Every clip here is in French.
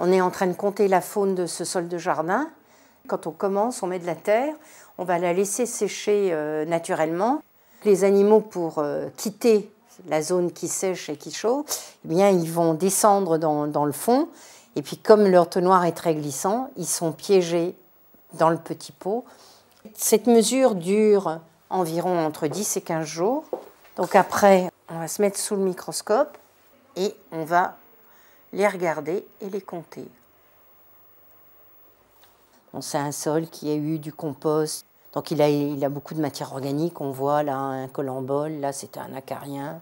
On est en train de compter la faune de ce sol de jardin. Quand on commence, on met de la terre, on va la laisser sécher euh, naturellement. Les animaux, pour euh, quitter la zone qui sèche et qui chauffe, eh bien, ils vont descendre dans, dans le fond. Et puis, comme leur tenoir est très glissant, ils sont piégés dans le petit pot. Cette mesure dure environ entre 10 et 15 jours. Donc après, on va se mettre sous le microscope et on va les regarder et les compter. On sait un sol qui a eu du compost, donc il a, a beaucoup de matière organique. On voit là un colombole, là c'est un acarien.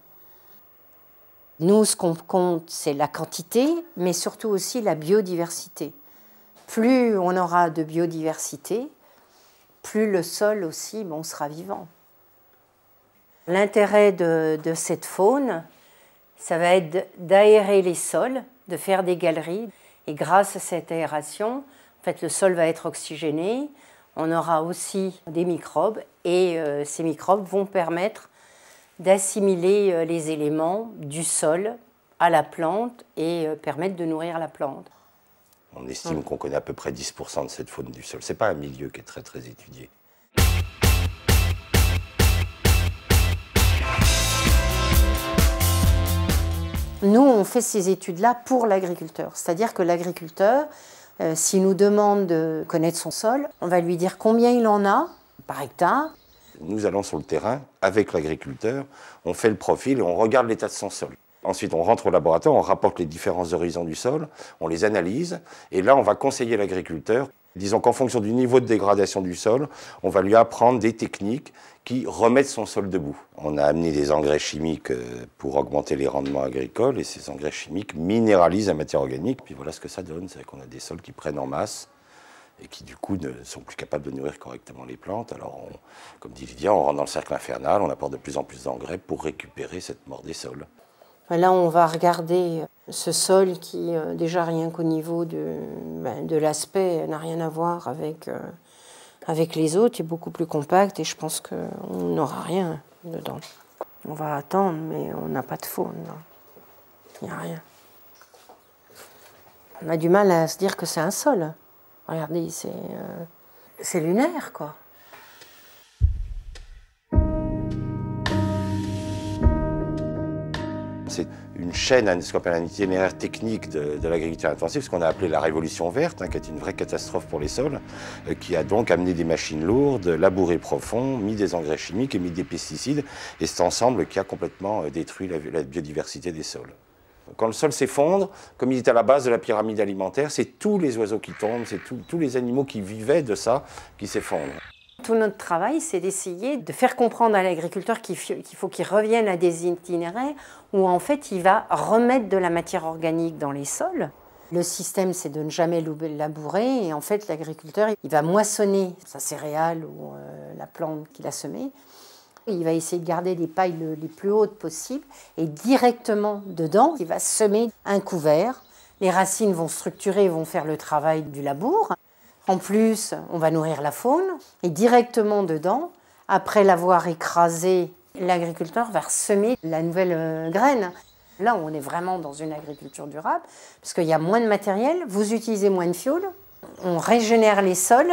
Nous, ce qu'on compte, c'est la quantité, mais surtout aussi la biodiversité. Plus on aura de biodiversité, plus le sol aussi, bon, sera vivant. L'intérêt de, de cette faune, ça va être d'aérer les sols de faire des galeries. Et grâce à cette aération, en fait, le sol va être oxygéné, on aura aussi des microbes et euh, ces microbes vont permettre d'assimiler euh, les éléments du sol à la plante et euh, permettre de nourrir la plante. On estime hum. qu'on connaît à peu près 10% de cette faune du sol. Ce n'est pas un milieu qui est très très étudié. on fait ces études-là pour l'agriculteur. C'est-à-dire que l'agriculteur, euh, s'il nous demande de connaître son sol, on va lui dire combien il en a par hectare. Nous allons sur le terrain avec l'agriculteur, on fait le profil et on regarde l'état de son sol. Ensuite, on rentre au laboratoire, on rapporte les différents horizons du sol, on les analyse, et là, on va conseiller l'agriculteur Disons qu'en fonction du niveau de dégradation du sol, on va lui apprendre des techniques qui remettent son sol debout. On a amené des engrais chimiques euh, pour augmenter les rendements agricoles et ces engrais chimiques minéralisent la matière organique. Puis voilà ce que ça donne, c'est qu'on a des sols qui prennent en masse et qui du coup ne sont plus capables de nourrir correctement les plantes. Alors, comme dit Lydia, on rentre dans le cercle infernal, on apporte de plus en plus d'engrais pour récupérer cette mort des sols là, on va regarder euh, ce sol qui, euh, déjà rien qu'au niveau de, ben, l'aspect, euh, n'a rien à voir avec, les autres, est beaucoup plus compact et je pense qu'on n'aura rien dedans. On va attendre, mais on n'a pas de faune. Il n'y a rien. On a du mal à se dire que c'est un sol. Regardez, c'est lunaire, quoi. c'est une chaîne, hein, ce qu'on technique de, l'agriculture intensive, ce qu'on a appelé la révolution verte, hein, qui est une vraie catastrophe pour les sols, euh, qui a donc amené des machines lourdes, labouré profond, mis des engrais chimiques et mis des pesticides, et cet ensemble qui a complètement euh, détruit la biodiversité des sols. Quand le sol s'effondre, comme il est à la base de la pyramide alimentaire, c'est tous les oiseaux qui tombent, c'est tous les animaux qui vivaient de ça qui s'effondrent tout notre travail, c'est d'essayer de faire comprendre à l'agriculteur qu'il faut qu'il revienne à des itinéraires où en fait il va remettre de la matière organique dans les sols. Le système, c'est de ne jamais labourer et en fait l'agriculteur, il va moissonner sa céréale ou euh, la plante qu'il a semée. Il va essayer de garder des pailles les plus hautes possibles et directement dedans, il va semer un couvert. Les racines vont structurer, vont faire le travail du labour. En plus, on va nourrir la faune et directement dedans, après l'avoir écrasé, l'agriculteur va semer la nouvelle euh, graine. Là, on est vraiment dans une agriculture durable parce qu'il y a moins de matériel, vous utilisez moins de fioul, on régénère les sols.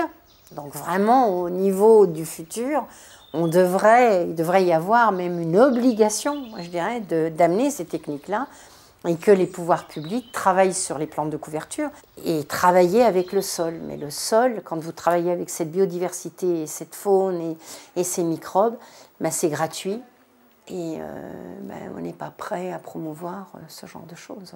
Donc vraiment, au niveau du futur, on devrait, il devrait y avoir même une obligation, je dirais, d'amener ces techniques-là et que les pouvoirs publics travaillent sur les plantes de couverture et travailler avec le sol. Mais le sol, quand vous travaillez avec cette biodiversité et cette faune et, ces microbes, ben c'est gratuit et euh, ben, on n'est pas prêt à promouvoir euh, ce genre de choses.